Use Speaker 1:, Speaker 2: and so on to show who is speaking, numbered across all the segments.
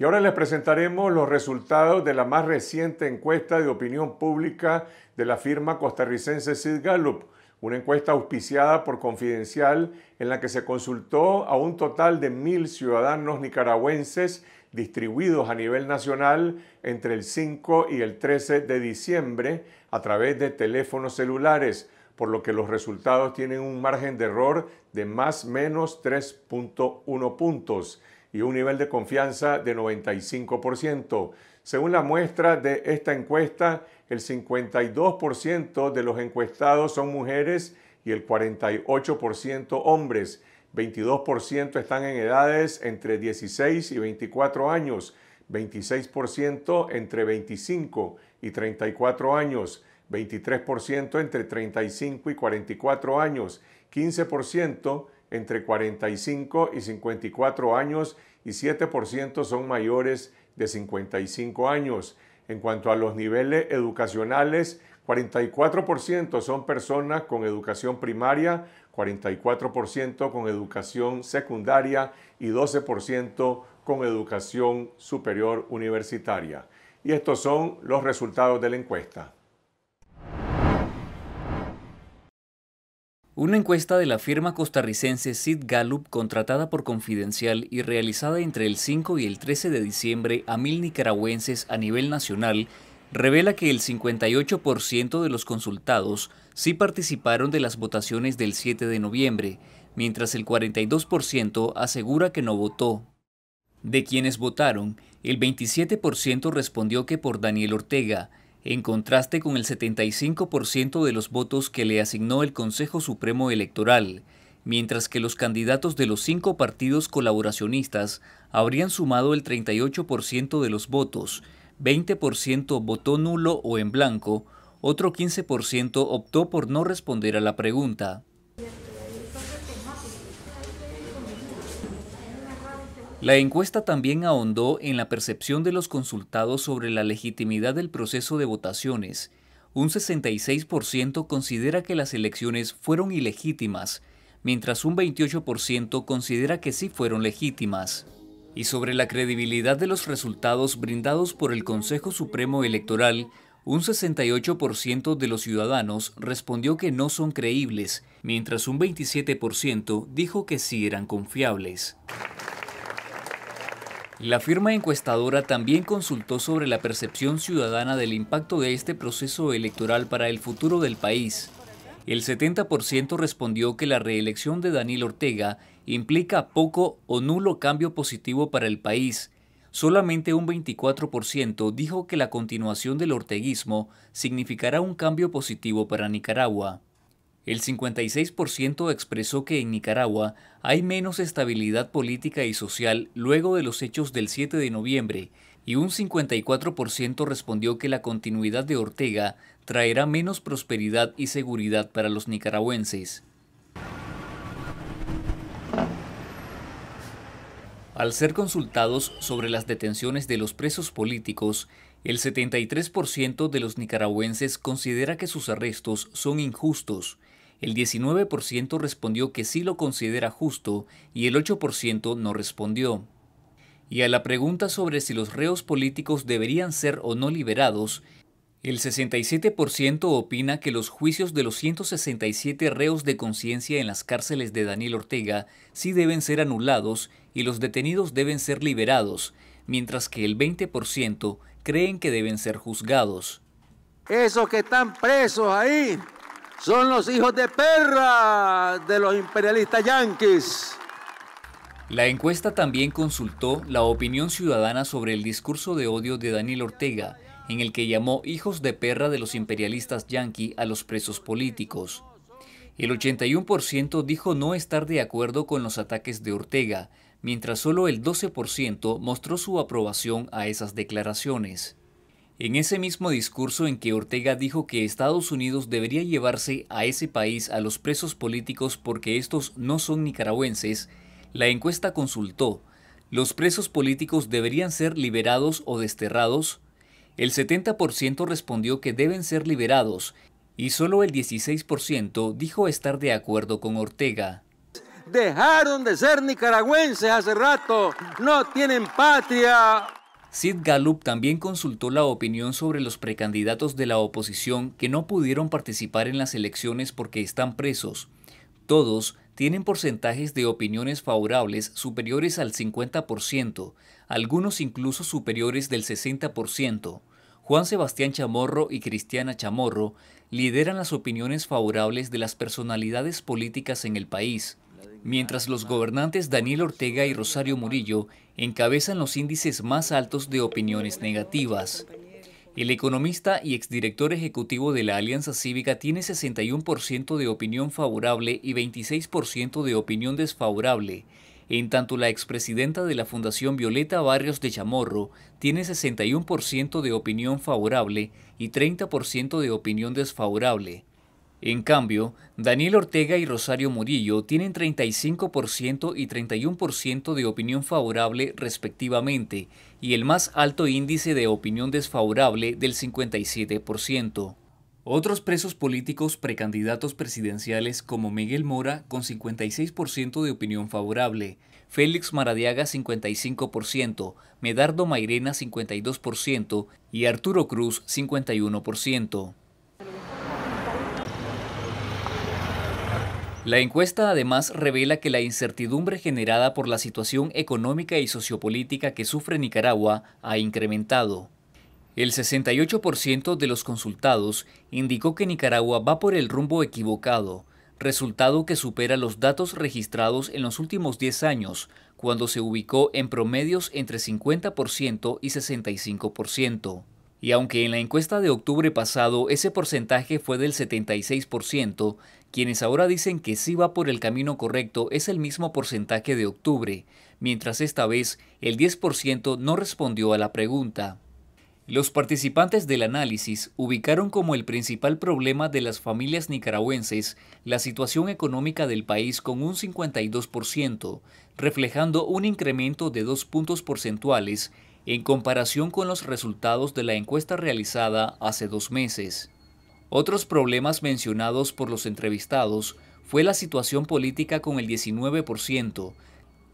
Speaker 1: Y ahora les presentaremos los resultados de la más reciente encuesta de opinión pública de la firma costarricense Sid Gallup, una encuesta auspiciada por Confidencial en la que se consultó a un total de mil ciudadanos nicaragüenses distribuidos a nivel nacional entre el 5 y el 13 de diciembre a través de teléfonos celulares, por lo que los resultados tienen un margen de error de más menos 3.1 puntos y un nivel de confianza de 95%. Según la muestra de esta encuesta, el 52% de los encuestados son mujeres y el 48% hombres. 22% están en edades entre 16 y 24 años, 26% entre 25 y 34 años, 23% entre 35 y 44 años, 15% entre 45 y 54 años y 7% son mayores de 55 años. En cuanto a los niveles educacionales, 44% son personas con educación primaria, 44% con educación secundaria y 12% con educación superior universitaria. Y estos son los resultados de la encuesta.
Speaker 2: Una encuesta de la firma costarricense Sid Gallup, contratada por Confidencial y realizada entre el 5 y el 13 de diciembre a mil nicaragüenses a nivel nacional, revela que el 58% de los consultados sí participaron de las votaciones del 7 de noviembre, mientras el 42% asegura que no votó. De quienes votaron, el 27% respondió que por Daniel Ortega, en contraste con el 75% de los votos que le asignó el Consejo Supremo Electoral, mientras que los candidatos de los cinco partidos colaboracionistas habrían sumado el 38% de los votos, 20% votó nulo o en blanco, otro 15% optó por no responder a la pregunta. La encuesta también ahondó en la percepción de los consultados sobre la legitimidad del proceso de votaciones. Un 66% considera que las elecciones fueron ilegítimas, mientras un 28% considera que sí fueron legítimas. Y sobre la credibilidad de los resultados brindados por el Consejo Supremo Electoral, un 68% de los ciudadanos respondió que no son creíbles, mientras un 27% dijo que sí eran confiables. La firma encuestadora también consultó sobre la percepción ciudadana del impacto de este proceso electoral para el futuro del país. El 70% respondió que la reelección de Daniel Ortega implica poco o nulo cambio positivo para el país. Solamente un 24% dijo que la continuación del orteguismo significará un cambio positivo para Nicaragua. El 56% expresó que en Nicaragua hay menos estabilidad política y social luego de los hechos del 7 de noviembre y un 54% respondió que la continuidad de Ortega traerá menos prosperidad y seguridad para los nicaragüenses. Al ser consultados sobre las detenciones de los presos políticos, el 73% de los nicaragüenses considera que sus arrestos son injustos el 19% respondió que sí lo considera justo y el 8% no respondió. Y a la pregunta sobre si los reos políticos deberían ser o no liberados, el 67% opina que los juicios de los 167 reos de conciencia en las cárceles de Daniel Ortega sí deben ser anulados y los detenidos deben ser liberados, mientras que el 20% creen que deben ser juzgados.
Speaker 1: Esos que están presos ahí son los hijos de perra de los imperialistas yanquis.
Speaker 2: La encuesta también consultó la opinión ciudadana sobre el discurso de odio de Daniel Ortega, en el que llamó hijos de perra de los imperialistas yanqui a los presos políticos. El 81% dijo no estar de acuerdo con los ataques de Ortega, mientras solo el 12% mostró su aprobación a esas declaraciones. En ese mismo discurso en que Ortega dijo que Estados Unidos debería llevarse a ese país a los presos políticos porque estos no son nicaragüenses, la encuesta consultó, ¿los presos políticos deberían ser liberados o desterrados? El 70% respondió que deben ser liberados y solo el 16% dijo estar de acuerdo con Ortega.
Speaker 1: Dejaron de ser
Speaker 2: nicaragüenses hace rato, no tienen patria, Sid Gallup también consultó la opinión sobre los precandidatos de la oposición que no pudieron participar en las elecciones porque están presos. Todos tienen porcentajes de opiniones favorables superiores al 50%, algunos incluso superiores del 60%. Juan Sebastián Chamorro y Cristiana Chamorro lideran las opiniones favorables de las personalidades políticas en el país mientras los gobernantes Daniel Ortega y Rosario Murillo encabezan los índices más altos de opiniones negativas. El economista y exdirector ejecutivo de la Alianza Cívica tiene 61% de opinión favorable y 26% de opinión desfavorable, en tanto, la expresidenta de la Fundación Violeta Barrios de Chamorro tiene 61% de opinión favorable y 30% de opinión desfavorable. En cambio, Daniel Ortega y Rosario Murillo tienen 35% y 31% de opinión favorable respectivamente y el más alto índice de opinión desfavorable del 57%. Otros presos políticos precandidatos presidenciales como Miguel Mora con 56% de opinión favorable, Félix Maradiaga 55%, Medardo Mairena 52% y Arturo Cruz 51%. La encuesta además revela que la incertidumbre generada por la situación económica y sociopolítica que sufre Nicaragua ha incrementado. El 68% de los consultados indicó que Nicaragua va por el rumbo equivocado, resultado que supera los datos registrados en los últimos 10 años, cuando se ubicó en promedios entre 50% y 65%. Y aunque en la encuesta de octubre pasado ese porcentaje fue del 76%, quienes ahora dicen que sí va por el camino correcto es el mismo porcentaje de octubre, mientras esta vez el 10% no respondió a la pregunta. Los participantes del análisis ubicaron como el principal problema de las familias nicaragüenses la situación económica del país con un 52%, reflejando un incremento de dos puntos porcentuales en comparación con los resultados de la encuesta realizada hace dos meses. Otros problemas mencionados por los entrevistados fue la situación política con el 19%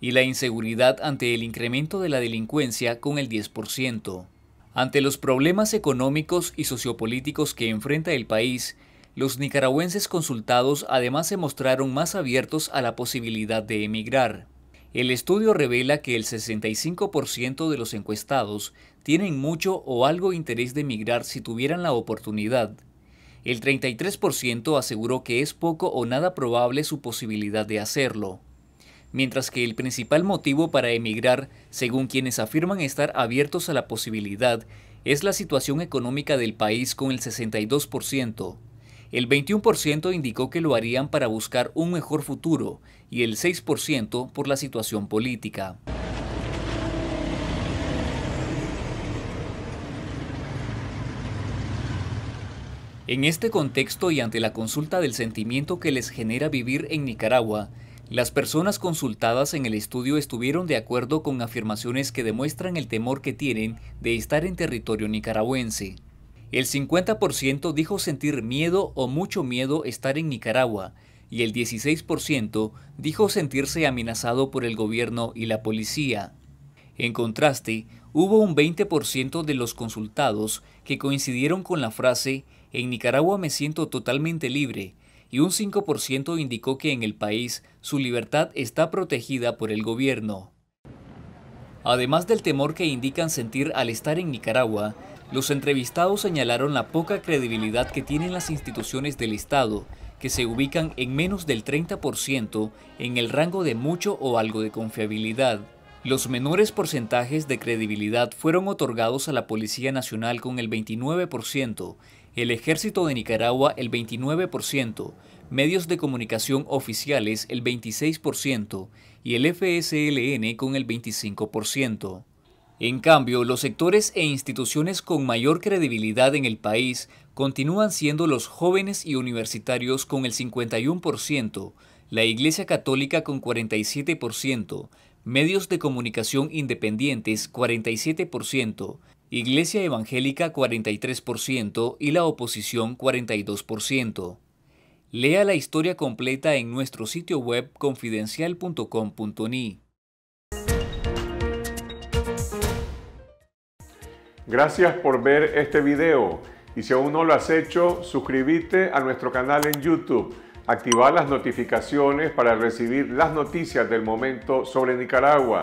Speaker 2: y la inseguridad ante el incremento de la delincuencia con el 10%. Ante los problemas económicos y sociopolíticos que enfrenta el país, los nicaragüenses consultados además se mostraron más abiertos a la posibilidad de emigrar. El estudio revela que el 65% de los encuestados tienen mucho o algo interés de emigrar si tuvieran la oportunidad, el 33% aseguró que es poco o nada probable su posibilidad de hacerlo mientras que el principal motivo para emigrar, según quienes afirman estar abiertos a la posibilidad, es la situación económica del país con el 62%. El 21% indicó que lo harían para buscar un mejor futuro y el 6% por la situación política. En este contexto y ante la consulta del sentimiento que les genera vivir en Nicaragua, las personas consultadas en el estudio estuvieron de acuerdo con afirmaciones que demuestran el temor que tienen de estar en territorio nicaragüense. El 50% dijo sentir miedo o mucho miedo estar en Nicaragua y el 16% dijo sentirse amenazado por el gobierno y la policía. En contraste, hubo un 20% de los consultados que coincidieron con la frase en Nicaragua me siento totalmente libre y un 5% indicó que en el país su libertad está protegida por el gobierno. Además del temor que indican sentir al estar en Nicaragua, los entrevistados señalaron la poca credibilidad que tienen las instituciones del Estado, que se ubican en menos del 30% en el rango de mucho o algo de confiabilidad. Los menores porcentajes de credibilidad fueron otorgados a la Policía Nacional con el 29%, el ejército de Nicaragua el 29%, medios de comunicación oficiales el 26% y el FSLN con el 25%. En cambio, los sectores e instituciones con mayor credibilidad en el país continúan siendo los jóvenes y universitarios con el 51%, la Iglesia Católica con 47%, medios de comunicación independientes 47%, Iglesia Evangélica 43% y la oposición 42%. Lea la historia completa en nuestro sitio web confidencial.com.ni.
Speaker 1: Gracias por ver este video y si aún no lo has hecho, suscríbete a nuestro canal en YouTube. Activa las notificaciones para recibir las noticias del momento sobre Nicaragua